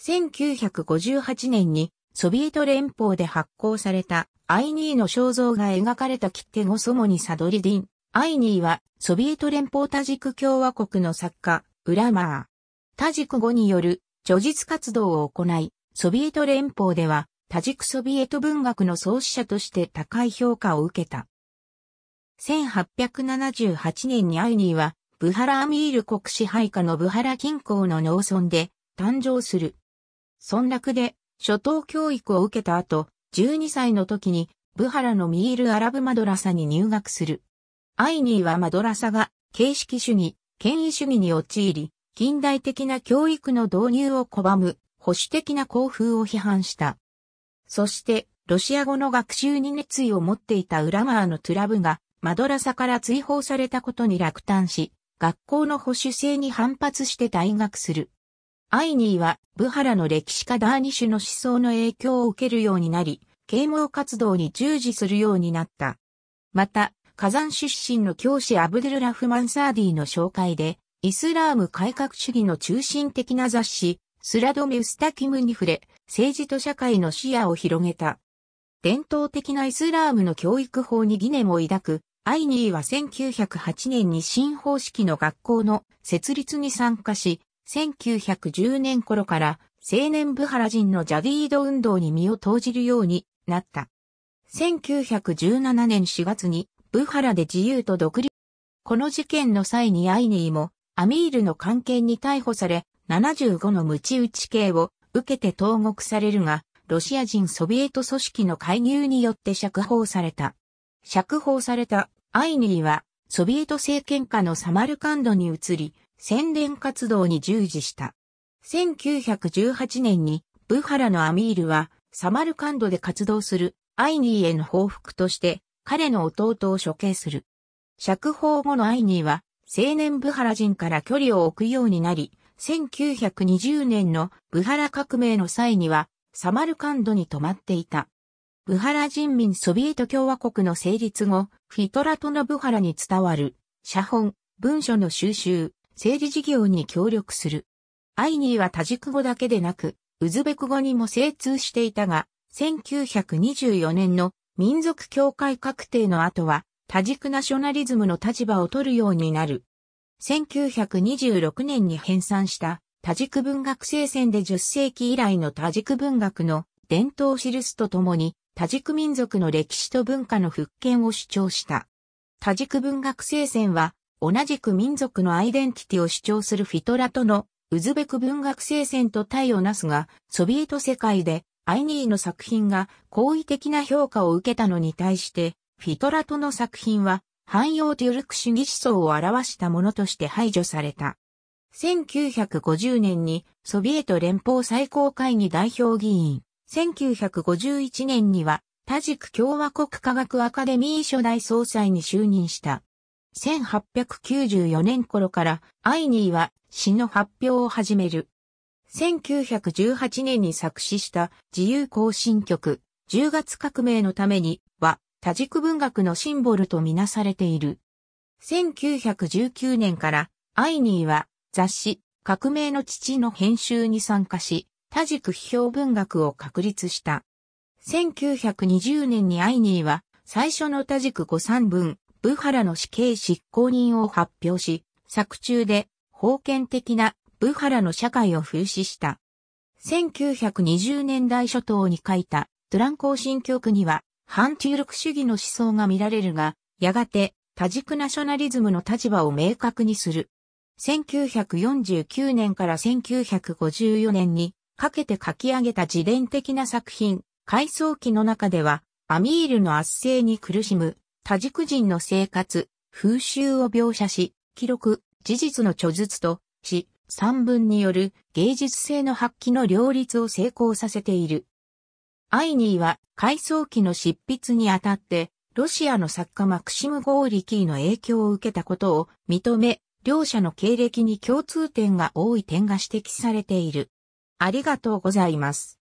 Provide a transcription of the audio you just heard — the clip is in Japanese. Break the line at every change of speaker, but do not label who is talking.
1958年にソビエト連邦で発行されたアイニーの肖像が描かれた切手ごソモにサドリディン。アイニーはソビエト連邦タジク共和国の作家、ウラマー。タジク語による著述活動を行い、ソビエト連邦ではタジクソビエト文学の創始者として高い評価を受けた。1878年にアイニーはブハラアミール国支配下のブハラ近郊の農村で誕生する。村落で初等教育を受けた後、12歳の時にブハラのミール・アラブ・マドラサに入学する。アイニーはマドラサが形式主義、権威主義に陥り、近代的な教育の導入を拒む保守的な校風を批判した。そして、ロシア語の学習に熱意を持っていたウラマーのトゥラブがマドラサから追放されたことに落胆し、学校の保守性に反発して退学する。アイニーは、ブハラの歴史家ダーニシュの思想の影響を受けるようになり、啓蒙活動に従事するようになった。また、火山出身の教師アブドゥルラフマンサーディの紹介で、イスラーム改革主義の中心的な雑誌、スラドメウスタキムに触れ、政治と社会の視野を広げた。伝統的なイスラームの教育法に疑念を抱く、アイニーは1908年に新方式の学校の設立に参加し、1910年頃から青年ブハラ人のジャディード運動に身を投じるようになった。1917年4月にブハラで自由と独立。この事件の際にアイニーもアミールの関係に逮捕され75の無知打ち刑を受けて投獄されるが、ロシア人ソビエト組織の介入によって釈放された。釈放されたアイニーはソビエト政権下のサマルカンドに移り、宣伝活動に従事した。1918年にブハラのアミールはサマルカンドで活動するアイニーへの報復として彼の弟を処刑する。釈放後のアイニーは青年ブハラ人から距離を置くようになり、1920年のブハラ革命の際にはサマルカンドに泊まっていた。ブハラ人民ソビエト共和国の成立後、フィトラトのブハラに伝わる写本、文書の収集、整理事業に協力する。アイニーはタジク語だけでなく、ウズベク語にも精通していたが、1924年の民族協会確定の後は、多軸ナショナリズムの立場を取るようになる。1926年に編纂した多軸文学聖戦で10世紀以来の多軸文学の伝統を記すとともに、多軸民族の歴史と文化の復権を主張した。多軸文学聖戦は、同じく民族のアイデンティティを主張するフィトラとのウズベク文学聖戦と対をなすが、ソビエト世界でアイニーの作品が好意的な評価を受けたのに対して、フィトラトの作品は汎用デュルク主義思想を表したものとして排除された。1950年にソビエト連邦最高会議代表議員、1951年には多軸共和国科学アカデミー初代総裁に就任した。1894年頃からアイニーは詩の発表を始める。1918年に作詞した自由行進曲、10月革命のためには多軸文学のシンボルとみなされている。1919年からアイニーは雑誌革命の父の編集に参加し、多軸批評文学を確立した。1920年にアイニーは最初の多軸御三文ブハラの死刑執行人を発表し、作中で、封建的なブハラの社会を風刺した。1920年代初頭に書いた、トラン行新曲には、反中力主義の思想が見られるが、やがて、多軸ナショナリズムの立場を明確にする。1949年から1954年にかけて書き上げた自伝的な作品、回想記の中では、アミールの圧政に苦しむ多軸人の生活、風習を描写し、記録、事実の著述と、し、三文による芸術性の発揮の両立を成功させている。アイニーは、回想期の執筆にあたって、ロシアの作家マクシム・ゴーリキーの影響を受けたことを認め、両者の経歴に共通点が多い点が指摘されている。ありがとうございます。